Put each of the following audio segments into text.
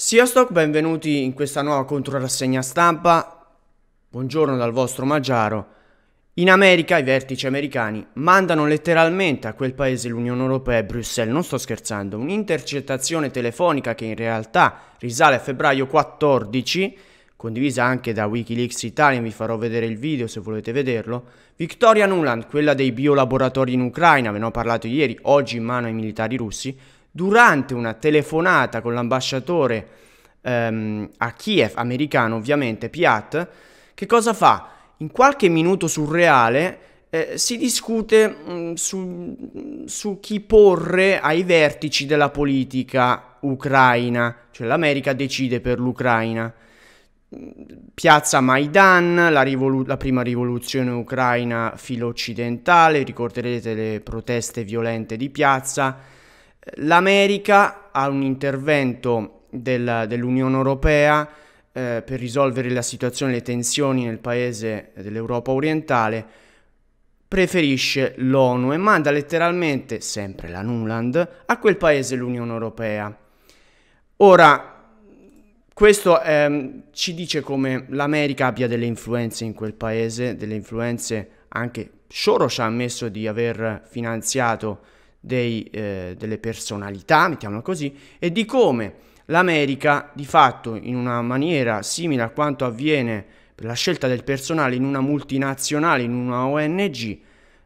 Siostok, benvenuti in questa nuova controrassegna stampa. Buongiorno dal vostro Maggiaro. In America i vertici americani mandano letteralmente a quel paese l'Unione Europea e Bruxelles, non sto scherzando, un'intercettazione telefonica che in realtà risale a febbraio 14, condivisa anche da Wikileaks Italia, vi farò vedere il video se volete vederlo. Victoria Nuland, quella dei biolaboratori in Ucraina, ve ne ho parlato ieri, oggi in mano ai militari russi, durante una telefonata con l'ambasciatore ehm, a Kiev, americano ovviamente, Piat, che cosa fa? In qualche minuto surreale eh, si discute mh, mm, su, su chi porre ai vertici della politica ucraina, cioè l'America decide per l'Ucraina. Piazza Maidan, la, rivolu- la, prima rivoluzione ucraina filo-occidentale, ricorderete le proteste violente di piazza, L'America ha un intervento del, dell'Unione Europea eh, per risolvere la situazione le tensioni nel paese dell'Europa orientale, preferisce l'ONU e manda letteralmente, sempre la Nuland, a quel paese l'Unione Europea. Ora, questo ehm, ci dice come l'America abbia delle influenze in quel paese, delle influenze anche Soros ha ammesso di aver finanziato dei, eh, delle personalità, mettiamola così, e di come l'America di fatto in una maniera simile a quanto avviene per la scelta del personale in una multinazionale, in una ONG,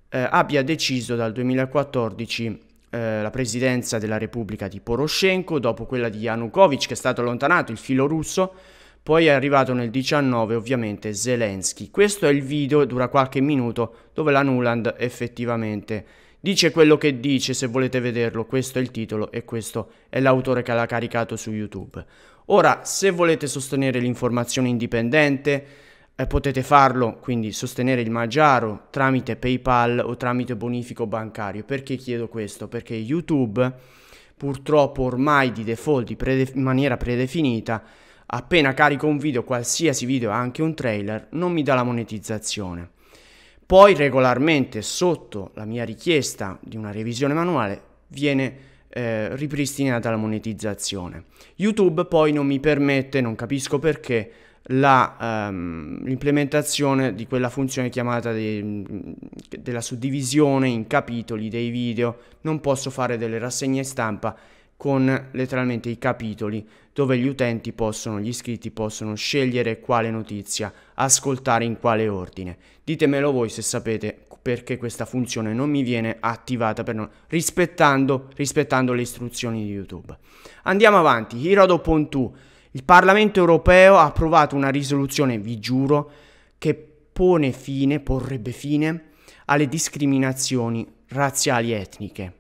eh, abbia deciso dal 2014 eh, la presidenza della Repubblica di Poroshenko, dopo quella di Yanukovych che è stato allontanato, il filo russo, poi è arrivato nel 19 ovviamente Zelensky. Questo è il video, dura qualche minuto, dove la Nuland effettivamente Dice quello che dice, se volete vederlo, questo è il titolo e questo è l'autore che l'ha caricato su YouTube. Ora, se volete sostenere l'informazione indipendente, eh, potete farlo, quindi sostenere il Magiaro tramite PayPal o tramite bonifico bancario. Perché chiedo questo? Perché YouTube, purtroppo ormai di default, in maniera predefinita, appena carico un video, qualsiasi video, anche un trailer, non mi dà la monetizzazione. Poi regolarmente sotto la mia richiesta di una revisione manuale viene eh, ripristinata la monetizzazione. YouTube poi non mi permette, non capisco perché, ehm, l'implementazione um, di quella funzione chiamata de, della suddivisione in capitoli dei video. Non posso fare delle rassegne stampa con letteralmente i capitoli dove gli utenti possono, gli iscritti possono scegliere quale notizia ascoltare in quale ordine. Ditemelo voi se sapete perché questa funzione non mi viene attivata per non rispettando, rispettando le istruzioni di YouTube. Andiamo avanti, Hirodo.2. Il Parlamento europeo ha approvato una risoluzione, vi giuro, che pone fine, porrebbe fine alle discriminazioni razziali e etniche.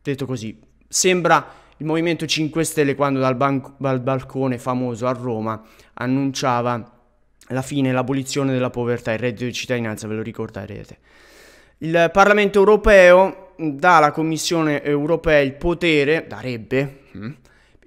Detto così, Sembra il Movimento 5 Stelle quando dal, banco, dal balcone famoso a Roma annunciava la fine, l'abolizione della povertà, il reddito di cittadinanza, ve lo ricorderete. Il Parlamento europeo dà alla Commissione europea il potere, darebbe hm,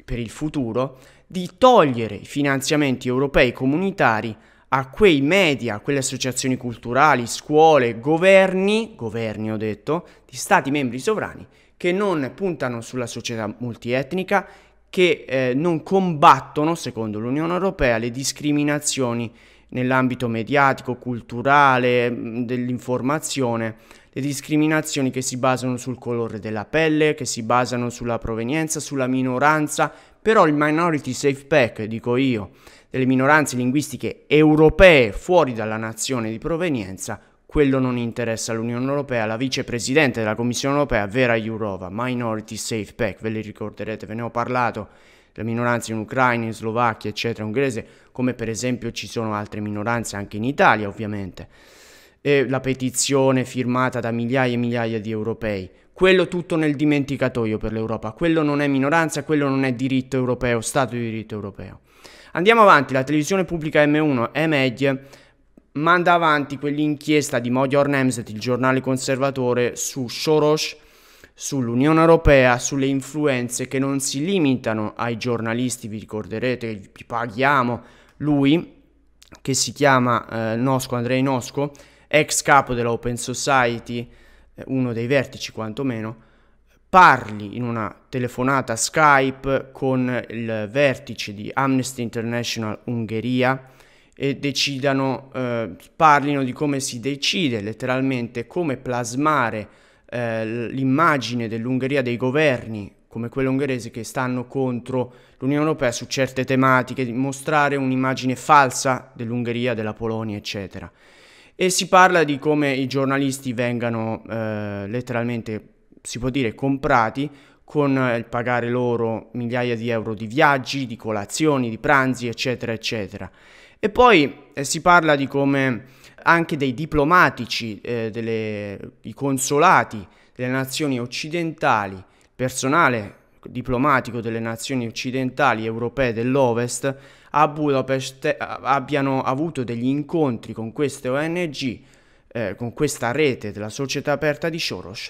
per il futuro, di togliere i finanziamenti europei comunitari a quei media, a quelle associazioni culturali, scuole, governi, governi ho detto, di stati membri sovrani che non puntano sulla società multietnica, che eh, non combattono, secondo l'Unione Europea, le discriminazioni nell'ambito mediatico, culturale, mm, dell'informazione, le discriminazioni che si basano sul colore della pelle, che si basano sulla provenienza, sulla minoranza, però il Minority Safe Pack, dico io, delle minoranze linguistiche europee fuori dalla nazione di provenienza, quello non interessa l'Unione Europea, la vicepresidente della Commissione Europea, Vera Jourova, Minority Safe Pack, ve li ricorderete, ve ne ho parlato, le minoranze in Ucraina, in Slovacchia, eccetera, ungherese, come per esempio ci sono altre minoranze anche in Italia, ovviamente, e la petizione firmata da migliaia e migliaia di europei. Quello tutto nel dimenticatoio per l'Europa, quello non è minoranza, quello non è diritto europeo, Stato di diritto europeo. Andiamo avanti, la televisione pubblica M1 e Medie manda avanti quell'inchiesta di Modior Nemzet, il giornale conservatore, su Soros, sull'Unione Europea, sulle influenze che non si limitano ai giornalisti, vi ricorderete, vi paghiamo, lui, che si chiama eh, Nosco, Andrei Nosco, ex capo dell'Open Society, eh, uno dei vertici quantomeno, parli in una telefonata Skype con il vertice di Amnesty International Ungheria, e decidano, eh, parlino di come si decide letteralmente come plasmare eh, l'immagine dell'Ungheria dei governi come quello ungherese che stanno contro l'Unione Europea su certe tematiche, di mostrare un'immagine falsa dell'Ungheria, della Polonia, eccetera. E si parla di come i giornalisti vengano eh, letteralmente, si può dire, comprati con il pagare loro migliaia di euro di viaggi, di colazioni, di pranzi, eccetera, eccetera. E poi eh, si parla di come anche dei diplomatici, eh, delle, i consolati delle nazioni occidentali, personale diplomatico delle nazioni occidentali europee dell'Ovest a Budapest eh, abbiano avuto degli incontri con queste ONG, eh, con questa rete della società aperta di Soros,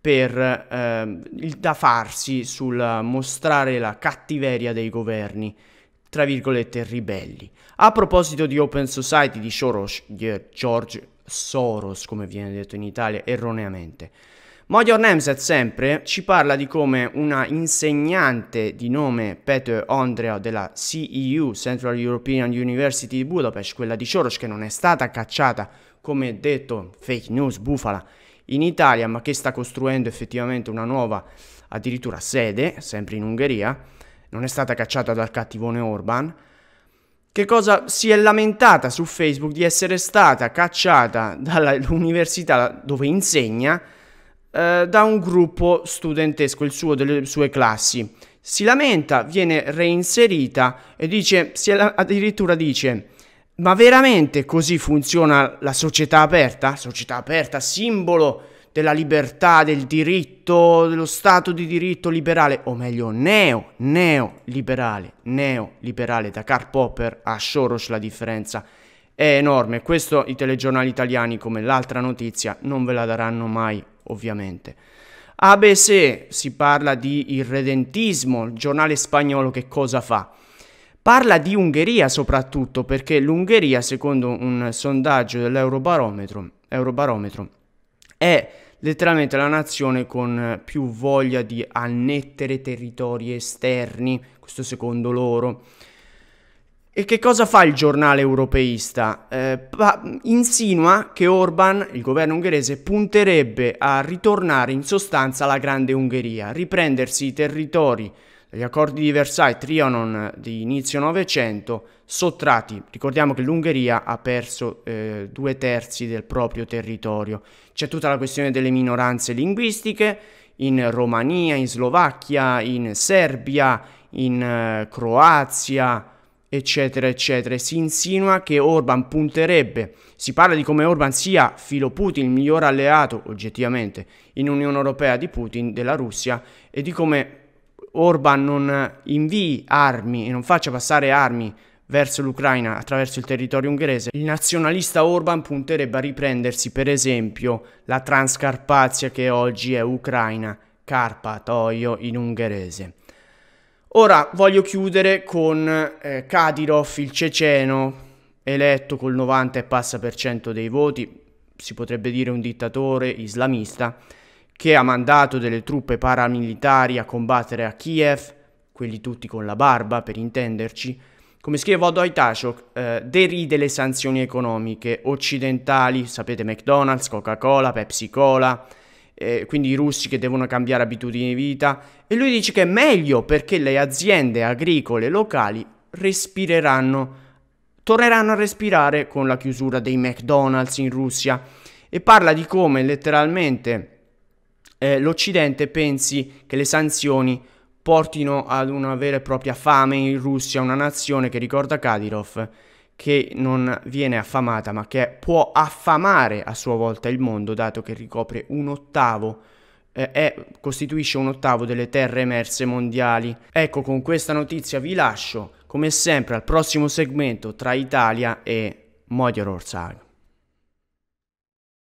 per eh, il da farsi sul mostrare la cattiveria dei governi tra virgolette, ribelli. A proposito di Open Society di Soros, di George Soros, come viene detto in Italia erroneamente, Modior Nemzet sempre ci parla di come una insegnante di nome Peter Andrea della CEU, Central European University di Budapest, quella di Soros che non è stata cacciata, come detto, fake news, bufala, in Italia, ma che sta costruendo effettivamente una nuova addirittura sede, sempre in Ungheria, non è stata cacciata dal cattivone Orban, che cosa si è lamentata su Facebook di essere stata cacciata dall'università dove insegna eh, da un gruppo studentesco, il suo, delle sue classi. Si lamenta, viene reinserita e dice, addirittura dice, ma veramente così funziona la società aperta? Società aperta, simbolo della libertà, del diritto, dello Stato di diritto liberale, o meglio neo, neoliberale, neoliberale, da Karl Popper a Soros la differenza è enorme. Questo i telegiornali italiani, come l'altra notizia, non ve la daranno mai, ovviamente. ABC si parla di irredentismo, il giornale spagnolo che cosa fa? Parla di Ungheria soprattutto perché l'Ungheria, secondo un sondaggio dell'Eurobarometro, Eurobarometro, è letteralmente la nazione con più voglia di annettere territori esterni, questo secondo loro. E che cosa fa il giornale europeista? Eh, insinua che Orban, il governo ungherese, punterebbe a ritornare in sostanza alla Grande Ungheria, riprendersi i territori gli accordi di Versailles Trianon di inizio Novecento sottratti. Ricordiamo che l'Ungheria ha perso eh, due terzi del proprio territorio. C'è tutta la questione delle minoranze linguistiche in Romania, in Slovacchia, in Serbia, in eh, Croazia, eccetera, eccetera. Si insinua che Orban punterebbe, si parla di come Orban sia filo Putin, il miglior alleato oggettivamente in Unione Europea di Putin, della Russia, e di come Orban non invii armi e non faccia passare armi verso l'Ucraina attraverso il territorio ungherese, il nazionalista Orban punterebbe a riprendersi per esempio la Transcarpazia che oggi è Ucraina, Carpatoio in ungherese. Ora voglio chiudere con eh, Kadyrov, il ceceno, eletto col 90 e passa per cento dei voti, si potrebbe dire un dittatore islamista, che ha mandato delle truppe paramilitari a combattere a Kiev, quelli tutti con la barba per intenderci, come scrive Odo Aitashok, eh, deride le sanzioni economiche occidentali, sapete McDonald's, Coca-Cola, Pepsi Cola, eh, quindi i russi che devono cambiare abitudini di vita, e lui dice che è meglio perché le aziende agricole locali respireranno, torneranno a respirare con la chiusura dei McDonald's in Russia e parla di come letteralmente eh, l'Occidente pensi che le sanzioni portino ad una vera e propria fame in Russia, una nazione che ricorda Kadyrov, che non viene affamata ma che può affamare a sua volta il mondo, dato che ricopre un ottavo eh, costituisce un ottavo delle terre emerse mondiali. Ecco, con questa notizia vi lascio, come sempre, al prossimo segmento tra Italia e Magyarország.